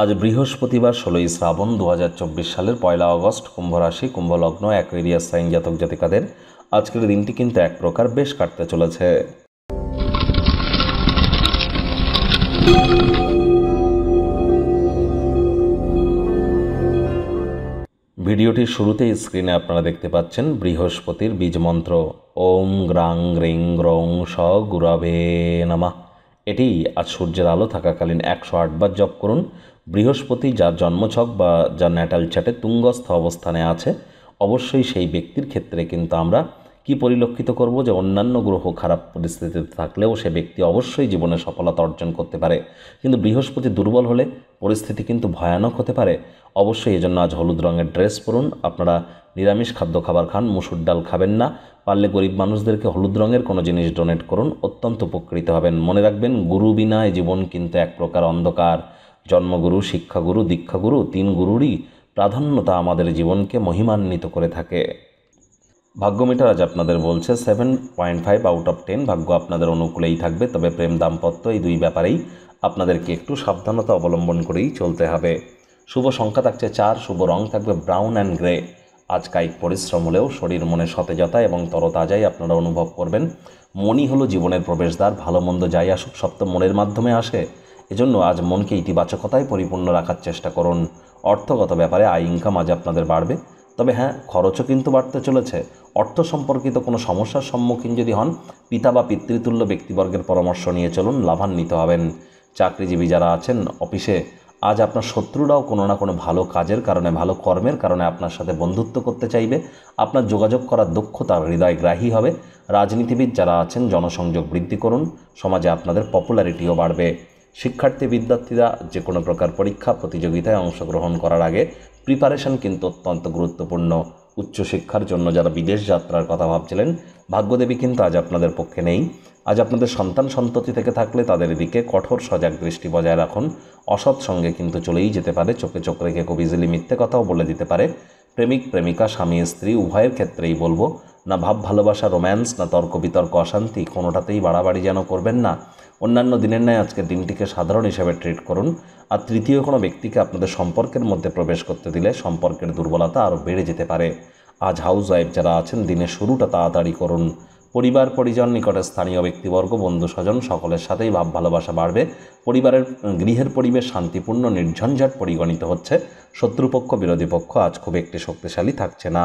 আজ বৃহস্পতিবার ষোলোই শ্রাবণ দু সালের পয়লা অগস্ট কুম্ভরাশি কুম্ভলগ্ন অ্যাকুয়েরিয়াস সাইন জাতক জাতিকাদের আজকের দিনটি কিন্তু এক প্রকার বেশ কাটতে চলেছে ভিডিওটির শুরুতে স্ক্রিনে আপনারা দেখতে পাচ্ছেন বৃহস্পতির বীজ মন্ত্র ওম গ্রাং গ্রিং গ্রং স গুরাভে নমা এটি আজ সূর্যের আলো থাকাকালীন একশো আটবার জপ করুন বৃহস্পতি যার জন্মছক বা যার ন্যাটাল চ্যাটে তুঙ্গস্থ অবস্থানে আছে অবশ্যই সেই ব্যক্তির ক্ষেত্রে কিন্তু আমরা কি পরিলক্ষিত করব যে অন্যান্য গ্রহ খারাপ পরিস্থিতিতে থাকলেও সে ব্যক্তি অবশ্যই জীবনে সফলতা অর্জন করতে পারে কিন্তু বৃহস্পতি দুর্বল হলে পরিস্থিতি কিন্তু ভয়ানক হতে পারে অবশ্যই এজন্য আজ হলুদ রঙের ড্রেস পরুন আপনারা নিরামিষ খাদ্য খাবার খান মুসুর ডাল খাবেন না পারলে গরিব মানুষদেরকে হলুদ রঙের কোনো জিনিস ডোনেট করুন অত্যন্ত উপকৃত হবেন মনে রাখবেন গুরু বিনা জীবন কিন্তু এক প্রকার অন্ধকার জন্মগুরু শিক্ষাগুরু দীক্ষাগুরু তিন গুরুরই প্রাধান্যতা আমাদের জীবনকে মহিমান্বিত করে থাকে ভাগ্য মিটার আজ আপনাদের বলছে seven point five out of ten ভাগ্য আপনাদের অনুকূলেই থাকবে তবে প্রেম দাম্পত্য এই দুই ব্যাপারেই আপনাদেরকে একটু সাবধানতা অবলম্বন করেই চলতে হবে শুভ সংখ্যা থাকছে চার শুভ রং থাকবে ব্রাউন অ্যান্ড গ্রে আজ কায়িক পরিশ্রম হলেও শরীর মনে সতেজতা এবং তরতাজাই আপনারা অনুভব করবেন মনই হলো জীবনের প্রবেশদ্বার ভালো মন্দ যাই আসুক সপ্ত মনের মাধ্যমে আসে এজন্য আজ মনকে ইতিবাচকতায় পরিপূর্ণ রাখার চেষ্টা করুন অর্থগত ব্যাপারে আয় ইনকাম আজ আপনাদের বাড়বে তবে হ্যাঁ খরচও কিন্তু বাড়তে চলেছে অর্থ সম্পর্কিত কোনো সমস্যার সম্মুখীন যদি হন পিতা বা পিতৃতুল্য ব্যক্তিবর্গের পরামর্শ নিয়ে চলুন লাভান্বিত হবেন চাকরিজীবী যারা আছেন অফিসে আজ আপনার শত্রুরাও কোনো না কোনো ভালো কাজের কারণে ভালো কর্মের কারণে আপনার সাথে বন্ধুত্ব করতে চাইবে আপনার যোগাযোগ করার দক্ষতা হৃদয়গ্রাহী হবে রাজনীতিবিদ যারা আছেন জনসংযোগ বৃদ্ধি করুন সমাজে আপনাদের পপুলারিটিও বাড়বে শিক্ষার্থী বিদ্যার্থীরা যে কোনো প্রকার পরীক্ষা প্রতিযোগিতায় অংশগ্রহণ করার আগে প্রিপারেশন কিন্তু অত্যন্ত গুরুত্বপূর্ণ উচ্চশিক্ষার জন্য যারা বিদেশ যাত্রার কথা ভাবছিলেন ভাগ্যদেবী কিন্তু আজ আপনাদের পক্ষে নেই আজ আপনাদের সন্তান সন্ততি থেকে থাকলে তাদের দিকে কঠোর সজাগ দৃষ্টি বজায় রাখুন অসৎ সঙ্গে কিন্তু চলেই যেতে পারে চোখে চোখ রেখে খুব ইজিলি মিথ্যে কথাও বলে দিতে পারে প্রেমিক প্রেমিকা স্বামী স্ত্রী উভয়ের ক্ষেত্রেই বলবো না ভাব ভালোবাসা রোম্যান্স না তর্ক বিতর্ক অশান্তি কোনোটাতেই বাড়াবাড়ি যেন করবেন না অন্যান্য দিনের ন্যায় আজকের দিনটিকে সাধারণ হিসেবে ট্রিট করুন আর তৃতীয় কোনো ব্যক্তিকে আপনাদের সম্পর্কের মধ্যে প্রবেশ করতে দিলে সম্পর্কের দুর্বলতা আরও বেড়ে যেতে পারে আজ হাউস ওয়াইফ যারা আছেন দিনের শুরুটা তাড়াতাড়ি করুন পরিবার পরিজন নিকটে স্থানীয় ব্যক্তিবর্গ বন্ধু স্বজন সকলের সাথেই ভাব ভালোবাসা বাড়বে পরিবারের গৃহের পরিবেশ শান্তিপূর্ণ নির্ঝঞ্ঝাট পরিগণিত হচ্ছে শত্রুপক্ষ বিরোধী পক্ষ আজ খুব একটি শক্তিশালী থাকছে না